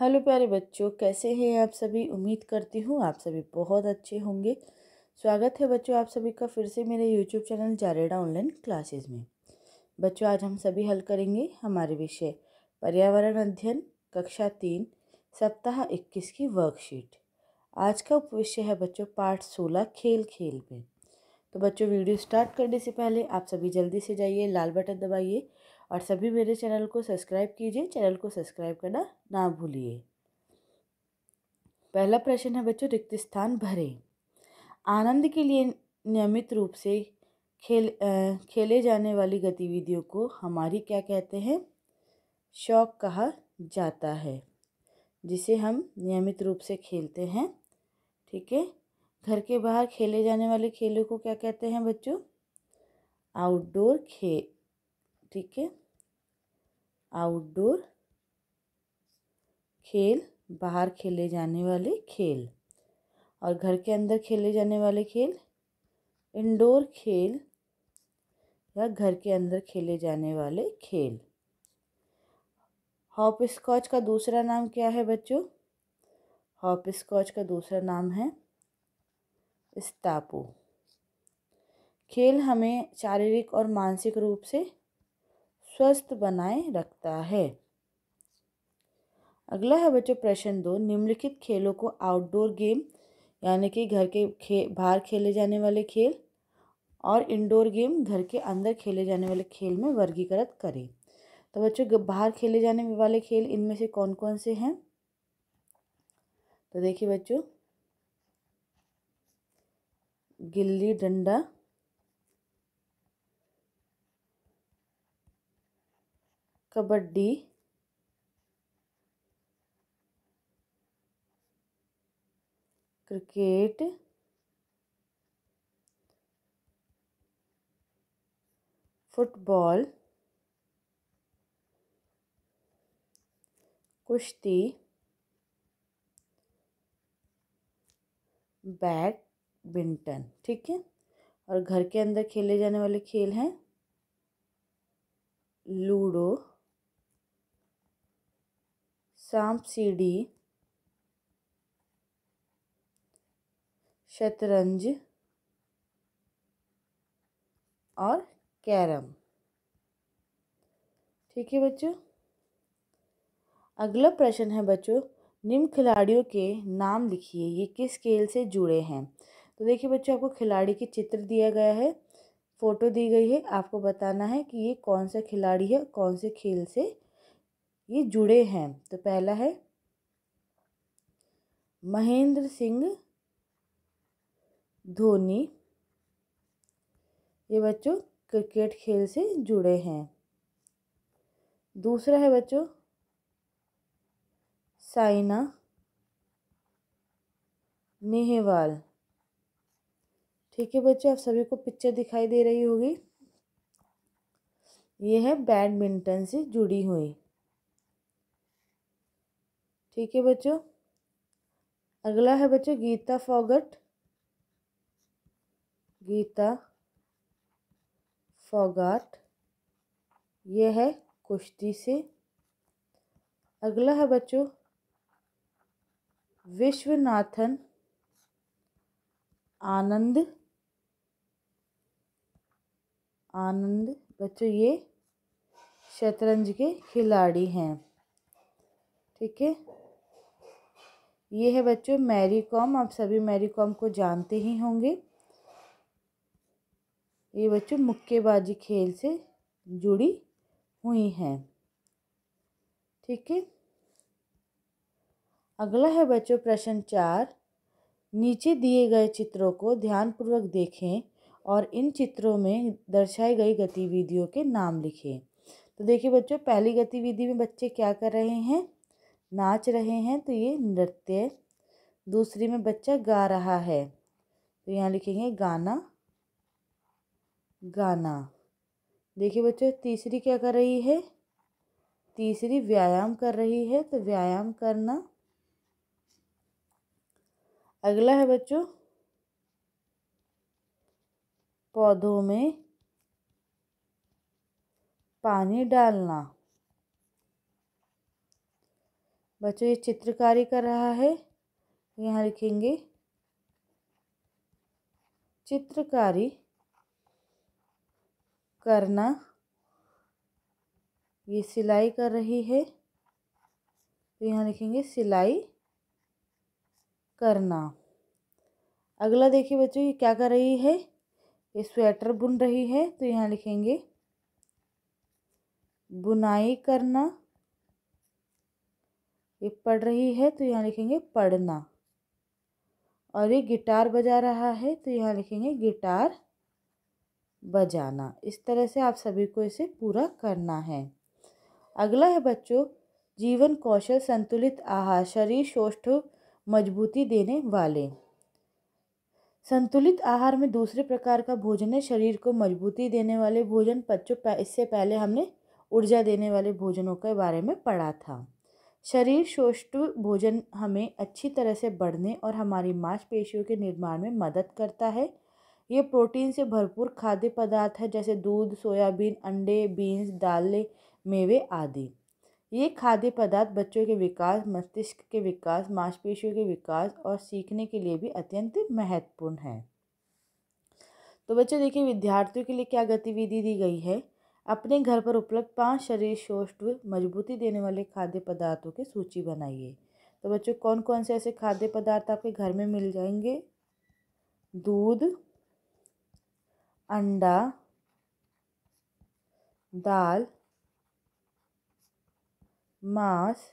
Hello प्यारे बच्चों कैसे हैं आप सभी उम्मीद करती हूँ आप सभी बहुत अच्छे होंगे स्वागत है बच्चों आप सभी का फिर से मेरे यूट्यूब चैनल जारेडा ऑनलाइन क्लासेस में बच्चों आज हम सभी हल करेंगे हमारे विषय पर्यावरण अध्ययन कक्षा तीन सप्ताह इक्कीस की वर्कशीट आज का उपविषय है बच्चों पार्ट सोलह खेल खेल में तो बच्चों वीडियो स्टार्ट करने से पहले आप सभी जल्दी से जाइए लाल बटन दबाइए और सभी मेरे चैनल को सब्सक्राइब कीजिए चैनल को सब्सक्राइब करना ना भूलिए पहला प्रश्न है बच्चों रिक्त स्थान भरें आनंद के लिए नियमित रूप से खेल आ, खेले जाने वाली गतिविधियों को हमारी क्या कहते हैं शौक कहा जाता है जिसे हम नियमित रूप से खेलते हैं ठीक है घर के बाहर खेले जाने वाले खेलों को क्या कहते हैं बच्चों आउटडोर खेल ठीक है आउटडोर खेल बाहर खेले जाने वाले खेल और घर के अंदर खेले जाने वाले खेल इंडोर खेल या घर के अंदर खेले जाने वाले खेल हॉप स्कॉच का दूसरा नाम क्या है बच्चों हॉप स्कॉच का दूसरा नाम है स्टापू खेल हमें शारीरिक और मानसिक रूप से स्वस्थ बनाए रखता है अगला है बच्चों प्रश्न दो निम्नलिखित खेलों को आउटडोर गेम यानी कि घर के खे बाहर खेले जाने वाले खेल और इंडोर गेम घर के अंदर खेले जाने वाले खेल में वर्गीकृत करें तो बच्चों बाहर खेले जाने वाले खेल इनमें से कौन कौन से हैं तो देखिए बच्चों गिल्ली डंडा कबड्डी क्रिकेट फुटबॉल कुश्ती बैडमिंटन ठीक है और घर के अंदर खेले जाने वाले खेल हैं लूडो सीढ़ी शतरंज और कैरम ठीक है बच्चों अगला प्रश्न है बच्चों निम्न खिलाड़ियों के नाम लिखिए ये किस खेल से जुड़े हैं तो देखिए बच्चों आपको खिलाड़ी के चित्र दिया गया है फ़ोटो दी गई है आपको बताना है कि ये कौन सा खिलाड़ी है कौन से खेल से ये जुड़े हैं तो पहला है महेंद्र सिंह धोनी ये बच्चों क्रिकेट खेल से जुड़े हैं दूसरा है बच्चों साइना नेहवाल ठीक है बच्चों आप सभी को पिक्चर दिखाई दे रही होगी ये है बैडमिंटन से जुड़ी हुई ठीक है बच्चों अगला है बच्चों गीता फोगट गीता फोगाट यह है कुश्ती से अगला है बच्चों विश्वनाथन आनंद आनंद बच्चों ये शतरंज के खिलाड़ी हैं ठीक है ये है बच्चों मैरी कॉम आप सभी मैरी कॉम को जानते ही होंगे ये बच्चों मुक्केबाजी खेल से जुड़ी हुई हैं ठीक है अगला है बच्चों प्रश्न चार नीचे दिए गए चित्रों को ध्यानपूर्वक देखें और इन चित्रों में दर्शाई गई गतिविधियों के नाम लिखें तो देखिए बच्चों पहली गतिविधि में बच्चे क्या कर रहे हैं नाच रहे हैं तो ये नृत्य दूसरी में बच्चा गा रहा है तो यहाँ लिखेंगे गाना गाना देखिए बच्चों तीसरी क्या कर रही है तीसरी व्यायाम कर रही है तो व्यायाम करना अगला है बच्चों पौधों में पानी डालना बच्चों ये चित्रकारी कर रहा है यहाँ लिखेंगे चित्रकारी करना ये सिलाई कर रही है तो यहाँ लिखेंगे सिलाई करना अगला देखिए बच्चों ये क्या कर रही है ये स्वेटर बुन रही है तो यहाँ लिखेंगे बुनाई करना ये पढ़ रही है तो यहाँ लिखेंगे पढ़ना और ये गिटार बजा रहा है तो यहाँ लिखेंगे गिटार बजाना इस तरह से आप सभी को इसे पूरा करना है अगला है बच्चों जीवन कौशल संतुलित आहार शरीर सोष्ठ मजबूती देने वाले संतुलित आहार में दूसरे प्रकार का भोजन है शरीर को मजबूती देने वाले भोजन बच्चों इससे पहले हमने ऊर्जा देने वाले भोजनों के बारे में पढ़ा था शरीर शोष्टु भोजन हमें अच्छी तरह से बढ़ने और हमारी मांसपेशियों के निर्माण में मदद करता है ये प्रोटीन से भरपूर खाद्य पदार्थ है जैसे दूध सोयाबीन अंडे बीन्स दालें मेवे आदि ये खाद्य पदार्थ बच्चों के विकास मस्तिष्क के विकास मांसपेशियों के विकास और सीखने के लिए भी अत्यंत महत्वपूर्ण है तो बच्चों देखिए विद्यार्थियों के लिए क्या गतिविधि दी गई है अपने घर पर उपलब्ध पांच शरीर सौष्ठव मजबूती देने वाले खाद्य पदार्थों की सूची बनाइए तो बच्चों कौन कौन से ऐसे खाद्य पदार्थ आपके घर में मिल जाएंगे दूध अंडा दाल मांस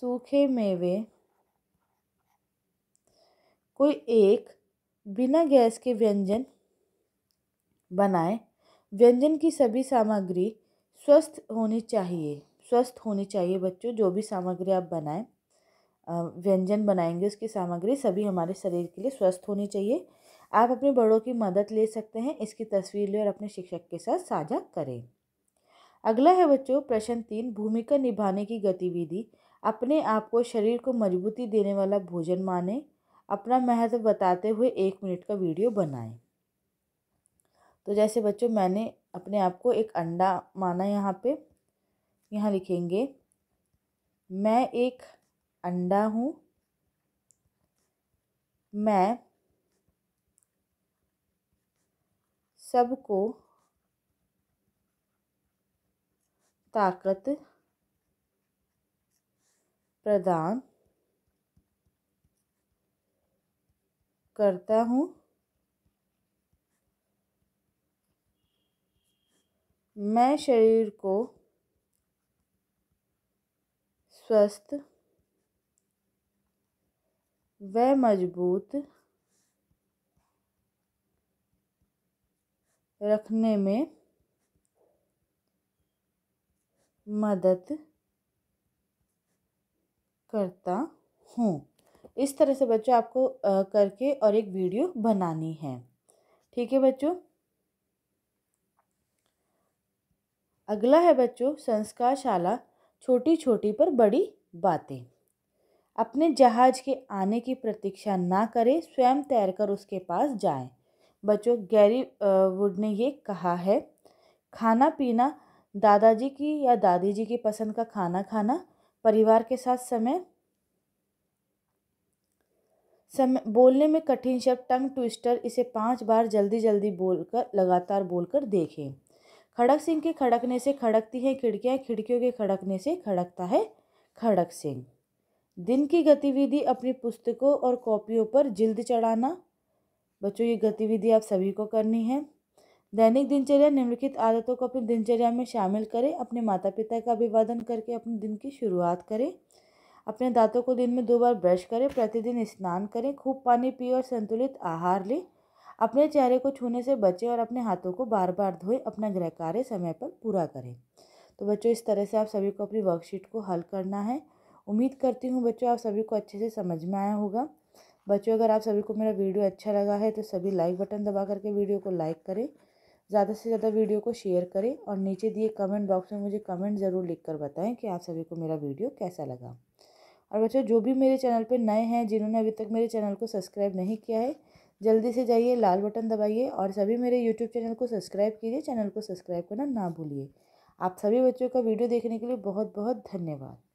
सूखे मेवे कोई एक बिना गैस के व्यंजन बनाएं व्यंजन की सभी सामग्री स्वस्थ होनी चाहिए स्वस्थ होनी चाहिए बच्चों जो भी सामग्री आप बनाएं व्यंजन बनाएंगे उसकी सामग्री सभी हमारे शरीर के लिए स्वस्थ होनी चाहिए आप अपने बड़ों की मदद ले सकते हैं इसकी तस्वीर लें और अपने शिक्षक के साथ साझा करें अगला है बच्चों प्रश्न तीन भूमिका निभाने की गतिविधि अपने आप को शरीर को मजबूती देने वाला भोजन माने अपना महत्व बताते हुए एक मिनट का वीडियो बनाएं तो जैसे बच्चों मैंने अपने आप को एक अंडा माना यहाँ पे यहाँ लिखेंगे मैं एक अंडा हूँ मैं सबको ताकत प्रदान करता हूँ मैं शरीर को स्वस्थ व मजबूत रखने में मदद करता हूँ इस तरह से बच्चों आपको करके और एक वीडियो बनानी है ठीक है बच्चों अगला है बच्चों संस्कार शाला छोटी छोटी पर बड़ी बातें अपने जहाज के आने की प्रतीक्षा ना करें स्वयं तैरकर उसके पास जाएं। बच्चों गैरी वुड ने ये कहा है खाना पीना दादाजी की या दादी जी की पसंद का खाना खाना परिवार के साथ समय समय बोलने में कठिन शब्द टंग ट्विस्टर इसे पांच बार जल्दी जल्दी बोलकर लगातार बोलकर देखें खड़क सिंह के खड़कने से खड़कती हैं खिड़कियाँ खिड़कियों के खड़कने से खड़कता है खड़क सिंह दिन की गतिविधि अपनी पुस्तकों और कॉपियों पर जिल्द चढ़ाना बच्चों ये गतिविधि आप सभी को करनी है दैनिक दिनचर्या निम्नलिखित आदतों को अपनी दिनचर्या में शामिल करें अपने माता पिता का अभिवादन करके अपने दिन की शुरुआत करें अपने दांतों को दिन में दो बार ब्रश करें प्रतिदिन स्नान करें खूब पानी पिए और संतुलित आहार लें अपने चेहरे को छूने से बचें और अपने हाथों को बार बार धोएं अपना गृह कार्य समय पर पूरा करें तो बच्चों इस तरह से आप सभी को अपनी वर्कशीट को हल करना है उम्मीद करती हूँ बच्चों आप सभी को अच्छे से समझ में आया होगा बच्चों अगर आप सभी को मेरा वीडियो अच्छा लगा है तो सभी लाइक बटन दबा करके वीडियो को लाइक करें ज़्यादा से ज़्यादा वीडियो को शेयर करें और नीचे दिए कमेंट बॉक्स में मुझे कमेंट ज़रूर लिख कर बताएं कि आप सभी को मेरा वीडियो कैसा लगा और बच्चों जो भी मेरे चैनल पर नए हैं जिन्होंने अभी तक मेरे चैनल को सब्सक्राइब नहीं किया है जल्दी से जाइए लाल बटन दबाइए और सभी मेरे यूट्यूब चैनल को सब्सक्राइब कीजिए चैनल को सब्सक्राइब करना ना भूलिए आप सभी बच्चों का वीडियो देखने के लिए बहुत बहुत धन्यवाद